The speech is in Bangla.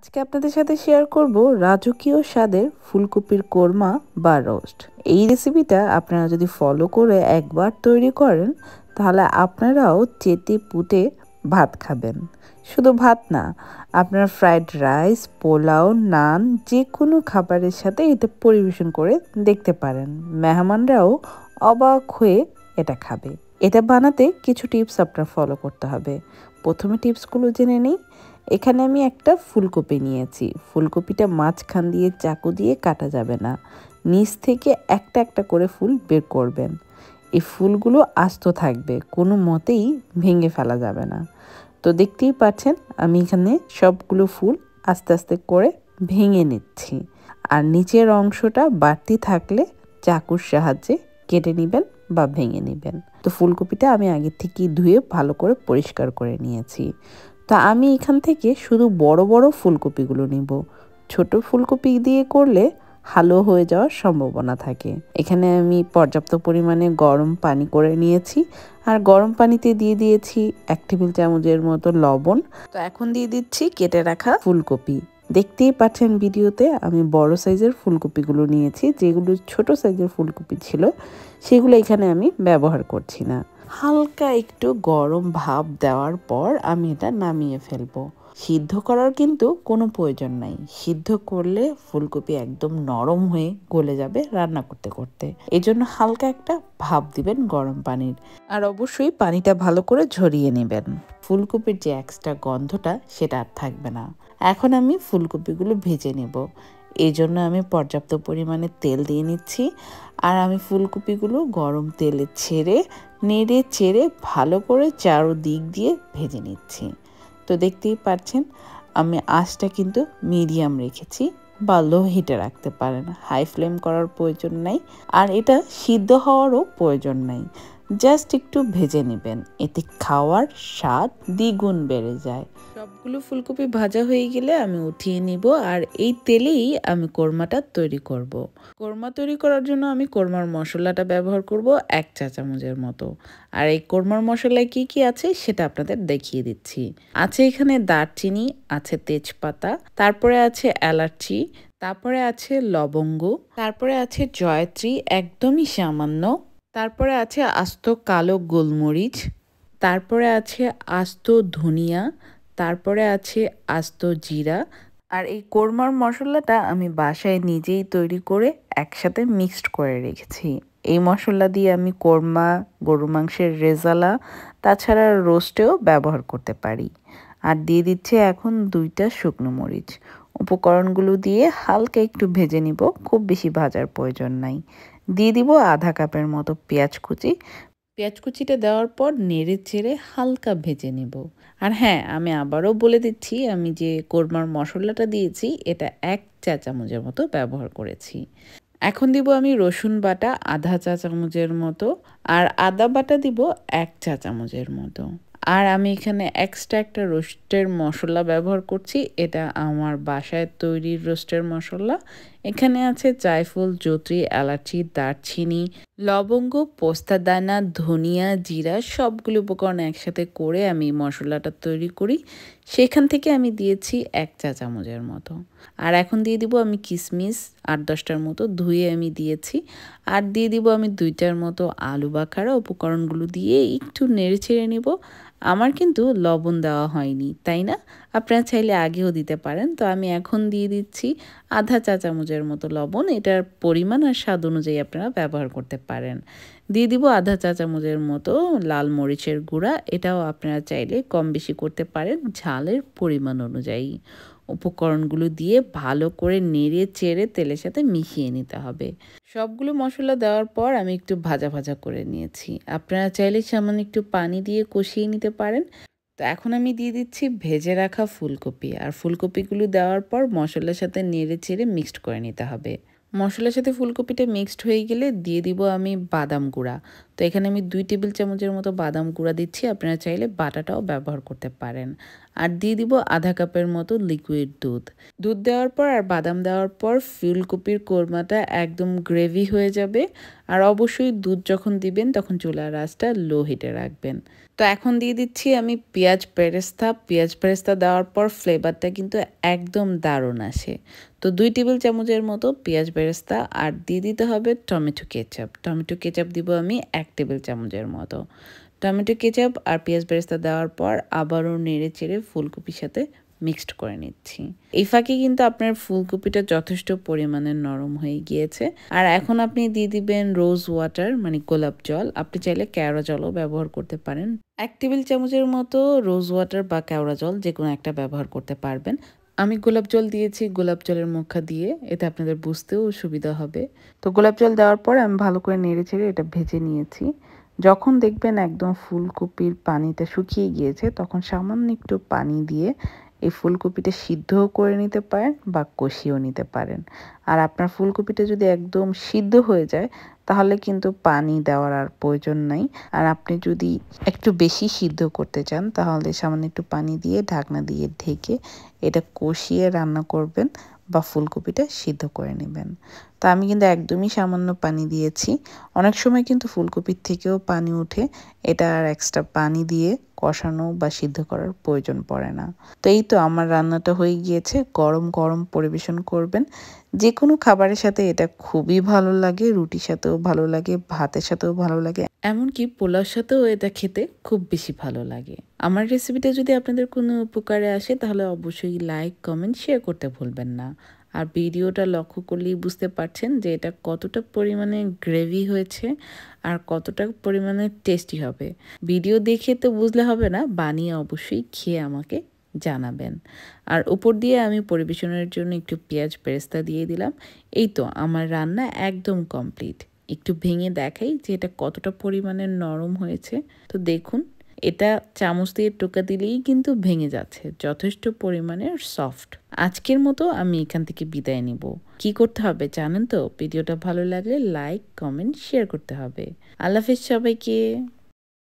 আজকে আপনাদের সাথে শেয়ার করব রাজকীয় স্বাদের ফুলকপির কোরমা বা রোস্ট এই রেসিপিটা আপনারা যদি ফলো করে একবার তৈরি করেন তাহলে আপনারাও চেতে পুটে ভাত খাবেন শুধু ভাত না আপনার ফ্রাইড রাইস পোলাও নান যে কোনো খাবারের সাথে এটা পরিবেশন করে দেখতে পারেন মেহমানরাও অবাক হয়ে এটা খাবে এটা বানাতে কিছু টিপস আপনার ফলো করতে হবে প্রথমে টিপসগুলো জেনে নিই এখানে আমি একটা ফুলকপি নিয়েছি ফুলকপিটা মাঝখান দিয়ে চাকু দিয়ে কাটা যাবে না নিচ থেকে একটা একটা করে ফুল বের করবেন এই ফুলগুলো আস্ত থাকবে কোনো মতেই ভেঙে ফেলা যাবে না তো দেখতেই পাচ্ছেন আমি এখানে সবগুলো ফুল আস্তে আস্তে করে ভেঙে নিচ্ছি আর নিচের অংশটা বাড়তি থাকলে চাকুর সাহায্যে কেটে নেবেন বা ভেঙে নেবেন তো ফুলকপিটা আমি আগের থেকে ধুয়ে ভালো করে পরিষ্কার করে নিয়েছি তা আমি এখান থেকে শুধু বড় বড় ফুলকপিগুলো নিব ছোট ফুলকপি দিয়ে করলে হালো হয়ে যাওয়ার সম্ভাবনা থাকে এখানে আমি পর্যাপ্ত পরিমাণে গরম পানি করে নিয়েছি আর গরম পানিতে দিয়ে দিয়েছি এক টেবিল চামচের মতো লবণ তো এখন দিয়ে দিচ্ছি কেটে রাখা ফুলকপি দেখতেই পাচ্ছেন ভিডিওতে আমি বড় সাইজের ফুলকপিগুলো নিয়েছি যেগুলো ছোট সাইজের ফুলকপি ছিল সেগুলো এখানে আমি ব্যবহার করছি না হালকা একটু গরম ভাব দেওয়ার পর আমি এটা নামিয়ে ফেলবো সিদ্ধ করার কিন্তু কোনো প্রয়োজন নাই সিদ্ধ করলে ফুলকপি একদম নরম হয়ে গলে যাবে রান্না করতে করতে এজন্য হালকা একটা ভাব দিবেন গরম পানির আর অবশ্যই পানিটা ভালো করে ঝরিয়ে নেবেন ফুলকপির যে এক্সট্রা গন্ধটা সেটা আর থাকবে না এখন আমি ফুলকপিগুলো ভেজে নেব এই জন্য আমি পর্যাপ্ত পরিমাণে তেল দিয়ে নিচ্ছি আর আমি ফুলকপিগুলো গরম তেলে ছেড়ে নেড়ে ছেড়ে ভালো করে চারো দিক দিয়ে ভেজে নিচ্ছি তো দেখতেই পাচ্ছেন আমি আঁচটা কিন্তু মিডিয়াম রেখেছি বা লো হিটে রাখতে পারেন হাই ফ্লেম করার প্রয়োজন নাই আর এটা সিদ্ধ হওয়ারও প্রয়োজন নাই জাস্ট একটু ভেজে নেবেন এতে খাওয়ার স্বাদ দ্বিগুণ বেড়ে যায় সবগুলো ফুলকপি ভাজা হয়ে গেলে আমি উঠিয়ে নিব আর এই তেলেই আমি কোরমাটা তৈরি করব। কোরমা তৈরি করার জন্য আমি কোরমার মশলাটা ব্যবহার করব এক চা চামচের মতো আর এই কোরমার মশলায় কি কি আছে সেটা আপনাদের দেখিয়ে দিচ্ছি আছে এখানে দারচিনি আছে তেজপাতা তারপরে আছে এলাচি তারপরে আছে লবঙ্গ তারপরে আছে জয়ত্রী একদমই সামান্য তারপরে আছে আস্ত কালো গোলমরিচ তারপরে আছে আস্ত ধনিয়া তারপরে আছে আস্ত জিরা আর এই কোরমার মশলাটা আমি বাসায় নিজেই তৈরি করে একসাথে মিক্সড করে রেখেছি এই মশলা দিয়ে আমি কোরমা গরু মাংসের রেজালা তাছাড়া রোস্টেও ব্যবহার করতে পারি আর দিয়ে দিচ্ছে এখন দুইটা শুকনো মরিচ উপকরণগুলো দিয়ে হালকা একটু ভেজে নিব খুব বেশি ভাজার প্রয়োজন নাই দিয়ে দিব আধা কাপের মতো পেঁয়াজ কুচি পেঁয়াজ কুচিটা দেওয়ার পর নেড়ে চেড়ে হালকা ভেজে নেব আর হ্যাঁ আমি আবারও বলে দিচ্ছি আমি যে কোরমার মশলাটা দিয়েছি এটা এক চা চামচের মতো ব্যবহার করেছি এখন দিব আমি রসুন বাটা আধা চা চামচের মতো আর আদা বাটা দিব এক চা চামচের মতো আর আমি এখানে এক্সট্রা একটা রোস্টের মশলা ব্যবহার করছি এটা আমার বাসায় তৈরি রোস্টের মশলা এখানে আছে জায়ফুল জুত্রি এলাচি দারচিনি লবঙ্গ পোস্তাদানা ধনিয়া জিরা সবগুলো উপকরণ একসাথে করে আমি মশলাটা তৈরি করি সেখান থেকে আমি দিয়েছি এক চা চামচের মতো আর এখন দিয়ে দিব আমি কিশমিশ আট দশটার মতো ধুয়ে আমি দিয়েছি আর দিয়ে দিব আমি দুইটার মতো আলু বাখারা উপকরণগুলো দিয়ে একটু নেড়ে ছেড়ে নিব আমার কিন্তু লবণ দেওয়া হয়নি তাই না আপনারা চাইলে আগেও দিতে পারেন তো আমি এখন দিয়ে দিচ্ছি আধা চা চামচের মতো লবণ এটার পরিমাণ আর স্বাদ অনুযায়ী আপনারা ব্যবহার করতে পারেন দিয়ে দিব আধা চা চামচের মতো লাল মরিচের গুঁড়া এটাও আপনারা চাইলে কম বেশি করতে পারেন ঝালের পরিমাণ অনুযায়ী উপকরণগুলো দিয়ে ভালো করে নেড়ে চেড়ে তেলের সাথে মিশিয়ে নিতে হবে সবগুলো মশলা দেওয়ার পর আমি একটু ভাজা ভাজা করে নিয়েছি আপনারা চাইলে সামান্য একটু পানি দিয়ে কষিয়ে নিতে পারেন তো এখন আমি দিয়ে দিচ্ছি ভেজে রাখা ফুলকপি আর ফুলকপিগুলো দেওয়ার পর মশলার সাথে নেড়ে চেড়ে মিক্সড করে নিতে হবে মশলার সাথে ফুলকপিটা মিক্সড হয়ে গেলে দিয়ে দিব আমি বাদাম গুঁড়া তো এখানে আমি দুই টেবিল চামচের মতো বাদাম গুঁড়া দিচ্ছি আপনারা চাইলে বাটাটাও ব্যবহার করতে পারেন আর দিয়ে দিব আধা কাপের মতো লিকুইড দুধ দুধ দেওয়ার পর আর বাদাম দেওয়ার পর ফুলকপির কোরমাটা একদম গ্রেভি হয়ে যাবে আর অবশ্যই দুধ যখন দিবেন তখন চুলার আঁচটা লো হিটে রাখবেন তো এখন দিয়ে দিচ্ছি আমি পেঁয়াজ পেরেস্তা পেঁয়াজ পেরেস্তা দেওয়ার পর ফ্লেভারটা কিন্তু একদম দারুণ আসে তো দুই টেবিল চামচের মতো পেঁয়াজ বেরেস্তা আর দিয়ে দিতে হবে টমেটো কেচাপ টমেটো কেচাপ দিব আমি এক এক টেবিল চামচের মতো টমেটো কেচাপ আর পেঁয়াজ বেরেস্তা দেওয়ার পর আবারও নেড়ে চেড়ে ফুলকপির সাথে মিক্সড করে নিচ্ছি এই ফাঁকে কিন্তু আপনার ফুলকপিটা যথেষ্ট পরিমাণে নরম হয়ে গিয়েছে আর এখন আপনি দিয়ে দিবেন রোজ ওয়াটার মানে গোলাপ জল আপনি চাইলে কেওড়া জলও ব্যবহার করতে পারেন এক টেবিল চামচের মতো রোজ ওয়াটার বা কেওড়া জল যে কোনো একটা ব্যবহার করতে পারবেন আমি গোলাপ জল দিয়েছি গোলাপ জলের মুখা দিয়ে এতে আপনাদের বুঝতেও সুবিধা হবে তো গোলাপ জল দেওয়ার পর আমি ভালো করে নেড়ে ছেড়ে এটা ভেজে নিয়েছি যখন দেখবেন একদম ফুলকপির পানিটা শুকিয়ে গিয়েছে তখন সামান্য একটু পানি দিয়ে এই ফুলকপিটা সিদ্ধও করে নিতে পারেন বা কষিয়েও নিতে পারেন আর আপনার ফুলকপিটা যদি একদম সিদ্ধ হয়ে যায় তাহলে কিন্তু পানি দেওয়ার আর প্রয়োজন নাই আর আপনি যদি একটু বেশি সিদ্ধ করতে চান তাহলে সামান্য একটু পানি দিয়ে ঢাকনা দিয়ে ঢেকে এটা কষিয়ে রান্না করবেন বা ফুলকপিটা সিদ্ধ করে নেবেন তা আমি কিন্তু একদমই সামান্য পানি দিয়েছি অনেক সময় কিন্তু ফুলকপির থেকেও পানি উঠে এটা আর এক্সট্রা পানি দিয়ে কষানো বা সিদ্ধ করার প্রয়োজন পড়ে না তো এই তো আমার রান্নাটা হয়ে গিয়েছে গরম গরম পরিবেশন করবেন যে কোনো খাবারের সাথে এটা খুবই ভালো লাগে রুটির সাথেও ভালো লাগে ভাতের সাথেও ভালো লাগে এমনকি পোলাওর সাথেও এটা খেতে খুব বেশি ভালো লাগে আমার রেসিপিটা যদি আপনাদের কোনো উপকারে আসে তাহলে অবশ্যই লাইক কমেন্ট শেয়ার করতে ভুলবেন না আর ভিডিওটা লক্ষ্য করলেই বুঝতে পারছেন যে এটা কতটা পরিমাণে গ্রেভি হয়েছে আর কতটা পরিমাণে টেস্টি হবে ভিডিও দেখে তো বুঝলে হবে না বানিয়ে অবশ্যই খেয়ে আমাকে জানাবেন আর উপর দিয়ে আমি পরিবেশনের জন্য একটু পেঁয়াজ পেরেস্তা দিয়ে দিলাম এই তো আমার রান্না একদম কমপ্লিট একটু ভেঙে দেখাই যে এটা কতটা পরিমাণে নরম হয়েছে তো দেখুন এটা চামচ দিয়ে টোকা দিলেই কিন্তু ভেঙে যাচ্ছে যথেষ্ট পরিমাণে সফট আজকের মতো আমি এখান থেকে বিদায় নিব কি করতে হবে জানেন তো ভিডিওটা ভালো লাগলে লাইক কমেন্ট শেয়ার করতে হবে আল্লাহ হাফিজ সবাইকে